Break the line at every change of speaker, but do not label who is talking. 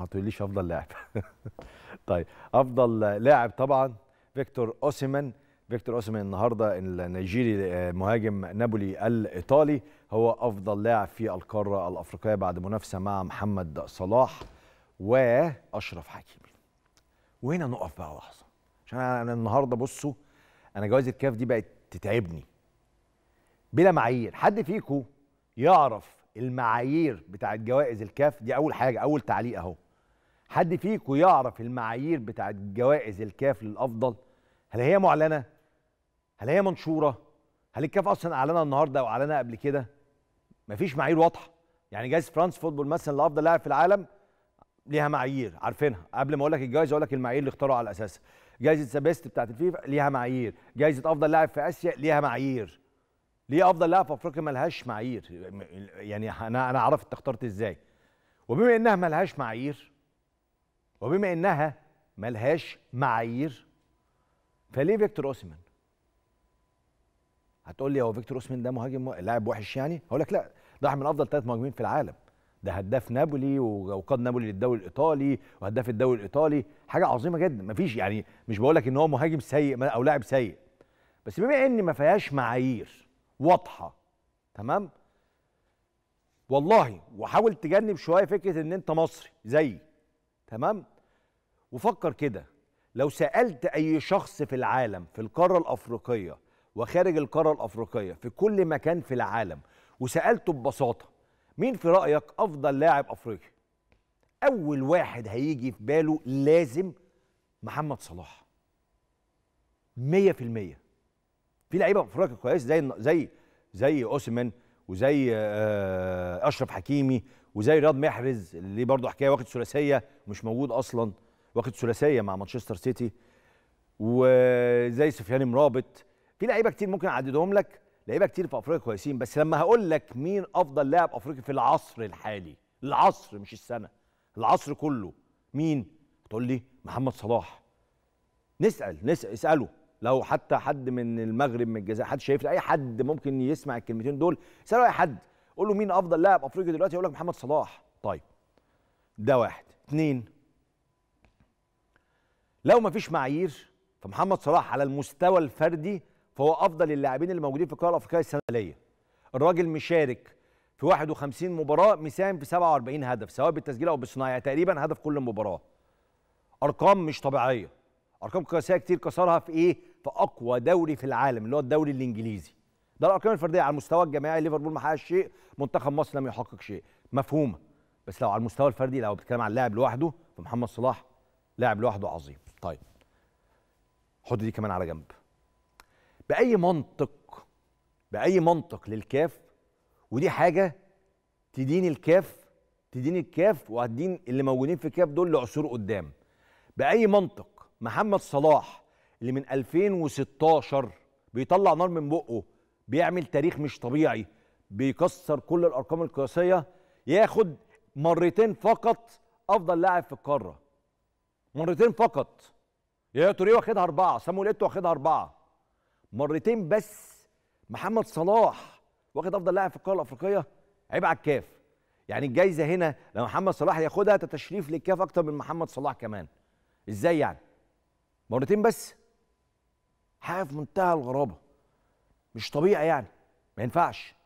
هتقوليش افضل لاعب طيب افضل لاعب طبعا فيكتور اوسيمان فيكتور اوسيمان النهارده النيجيري آه، مهاجم نابولي الايطالي هو افضل لاعب في القاره الافريقيه بعد منافسه مع محمد صلاح واشرف حكيمي وهنا نقف بقى لحظه عشان انا النهارده بصوا انا جوائز الكاف دي بقت تتعبني بلا معايير حد فيكم يعرف المعايير بتاعت جوائز الكاف دي اول حاجه اول تعليق اهو حد فيكم يعرف المعايير بتاعت جوائز الكاف للافضل هل هي معلنه هل هي منشوره هل الكاف اصلا اعلنها النهارده او اعلنها قبل كده مفيش معايير واضحه يعني جايز فرانس فوتبول مثلا لافضل لاعب في العالم ليها معايير عارفينها قبل ما اقول لك الجائزه اقول لك المعايير اللي اختاروا على اساسها جائزه ذا بيست بتاعت الفيفا ليها معايير جائزه افضل لاعب في اسيا ليها معايير ليه افضل لاعب في افريقيا ملهاش معايير يعني انا انا عرفت اخترت ازاي وبما انها ملهاش معايير وبما انها ملهاش معايير فليه فيكتور اوسيمان هتقول لي هو فيكتور اوسيمان ده مهاجم لاعب وحش يعني هقول لك لا ده واحد من افضل ثلاث مهاجمين في العالم ده هداف نابولي وقاد نابولي للدوري الايطالي وهداف الدوري الايطالي حاجه عظيمه جدا مفيش يعني مش بقول لك ان هو مهاجم سيء او لاعب سيء بس بما ان ما فيهاش معايير واضحه تمام والله وحاول تجنب شويه فكره ان انت مصري زيي تمام وفكر كده لو سالت اي شخص في العالم في القاره الافريقيه وخارج القاره الافريقيه في كل مكان في العالم وسالته ببساطه مين في رايك افضل لاعب افريقي اول واحد هيجي في باله لازم محمد صلاح 100% في لعيبه افريقيا كويس زي زي زي اوسمان وزي آه، اشرف حكيمي وزي رياض محرز اللي برضه حكايه واخد ثلاثيه مش موجود اصلا واخد ثلاثيه مع مانشستر سيتي وزي سفيان مرابط في لعيبه كتير ممكن اعددهم لك لعيبه كتير في افريقيا كويسين بس لما هقول لك مين افضل لاعب افريقي في العصر الحالي العصر مش السنه العصر كله مين تقول لي محمد صلاح نسال نسال اساله لو حتى حد من المغرب من الجزائر حد شايف اي حد ممكن يسمع الكلمتين دول سألوا اي حد قول له مين افضل لاعب افريقي دلوقتي يقول لك محمد صلاح طيب ده واحد اثنين لو ما فيش معايير فمحمد صلاح على المستوى الفردي فهو افضل اللاعبين اللي موجودين في القاره الافريقيه السنه الجايه الراجل مشارك في 51 مباراه مساهم في 47 هدف سواء بالتسجيل او بالصناعه تقريبا هدف كل مباراه ارقام مش طبيعيه ارقام قياسيه كتير كسرها في ايه في اقوى دوري في العالم اللي هو الدوري الانجليزي ده الارقام الفرديه على المستوى الجماعي ليفربول ما حققش شيء منتخب مصر لم يحقق شيء مفهومه بس لو على المستوى الفردي لو بتتكلم عن لاعب لوحده فمحمد صلاح لاعب لوحده عظيم طيب حط دي كمان على جنب باي منطق باي منطق للكاف ودي حاجه تدين الكاف تدين الكاف وهتدين اللي موجودين في الكاف دول لعصور قدام باي منطق محمد صلاح اللي من 2016 بيطلع نار من بقه بيعمل تاريخ مش طبيعي بيكسر كل الارقام القياسيه ياخد مرتين فقط افضل لاعب في القاره مرتين فقط يا توريه واخدها اربعه سامويل ايتو واخدها اربعه مرتين بس محمد صلاح واخد افضل لاعب في القاره الافريقيه عيب على الكاف يعني الجايزه هنا لو محمد صلاح ياخدها تتشريف للكاف اكتر من محمد صلاح كمان ازاي يعني مرتين بس حاجه في منتهى الغرابه مش طبيعي يعني ما ينفعش